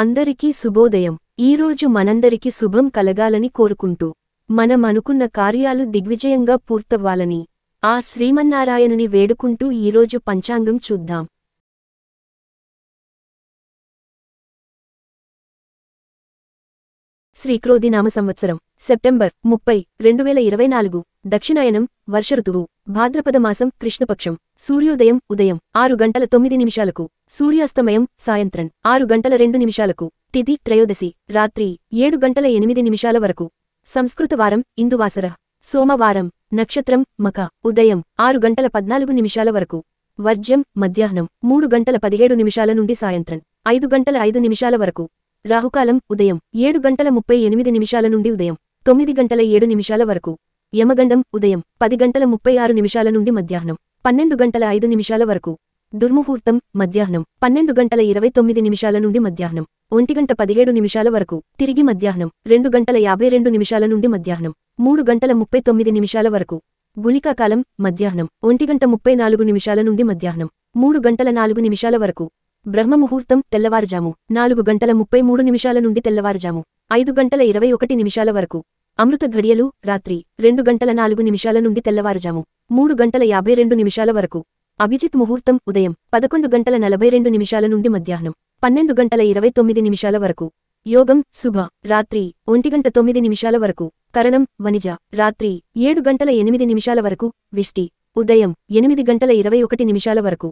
అందరికీ శుభోదయం ఈరోజు మనందరికీ శుభం కలగాలని కోరుకుంటూ మనం అనుకున్న కార్యాలు దిగ్విజయంగా పూర్తవ్వాలని ఆ శ్రీమన్నారాయణుని వేడుకుంటూ ఈరోజు పంచాంగం చూద్దాం శ్రీక్రోధి నామ సంవత్సరం సెప్టెంబర్ ముప్పై రెండువేల ఇరవై నాలుగు దక్షిణాయనం వర్షఋతువు భాద్రపద మాసం కృష్ణపక్షం సూర్యోదయం ఉదయం ఆరు గంటల తొమ్మిది నిమిషాలకు సూర్యాస్తమయం సాయంత్రం ఆరు గంటల రెండు నిమిషాలకు తిథి త్రయోదశి రాత్రి ఏడు గంటల ఎనిమిది నిమిషాల వరకు సంస్కృత వారం ఇందువాసర సోమవారం నక్షత్రం మక ఉదయం ఆరు గంటల పద్నాలుగు నిమిషాల వరకు వర్జ్యం మధ్యాహ్నం మూడు గంటల పదిహేడు నిమిషాల నుండి సాయంత్రం ఐదు గంటల ఐదు నిమిషాల వరకు రాహుకాలం ఉదయం ఏడు గంటల ముప్పై ఎనిమిది నిమిషాల నుండి ఉదయం తొమ్మిది గంటల ఏడు నిమిషాల వరకు యమగండం ఉదయం పది గంటల ముప్పై ఆరు నిమిషాల నుండి మధ్యాహ్నం పన్నెండు గంటల ఐదు నిమిషాల వరకు దుర్ముహూర్తం మధ్యాహ్నం పన్నెండు గంటల ఇరవై తొమ్మిది నిమిషాల నుండి మధ్యాహ్నం ఒంటిగంట పదిహేడు నిమిషాల వరకు తిరిగి మధ్యాహ్నం రెండు గంటల యాభై రెండు నిమిషాల నుండి మధ్యాహ్నం మూడు గంటల ముప్పై తొమ్మిది నిమిషాల వరకు గుళికాకాలం మధ్యాహ్నం ఒంటిగంట ముప్పై నాలుగు నిమిషాల నుండి మధ్యాహ్నం మూడు గంటల నాలుగు నిమిషాల వరకు బ్రహ్మముహూర్తం తెల్లవారుజాము నాలుగు గంటల ముప్పై మూడు నిమిషాల నుండి తెల్లవారుజాము ఐదు గంటల ఇరవై ఒకటి నిమిషాల వరకు అమృత ఘడియలు రాత్రి రెండు గంటల నాలుగు నిమిషాల నుండి తెల్లవారుజాము మూడు గంటల యాభై రెండు నిమిషాల వరకు అభిజిత్ ముహూర్తం ఉదయం పదకొండు గంటల నలభై రెండు నిమిషాల నుండి మధ్యాహ్నం పన్నెండు గంటల ఇరవై తొమ్మిది నిమిషాల వరకు యోగం శుభ రాత్రి ఒంటి గంట తొమ్మిది నిమిషాల వరకు కరణం వనిజ రాత్రి ఏడు గంటల ఎనిమిది నిమిషాల వరకు విష్టి ఉదయం ఎనిమిది గంటల ఇరవై ఒకటి నిమిషాల వరకు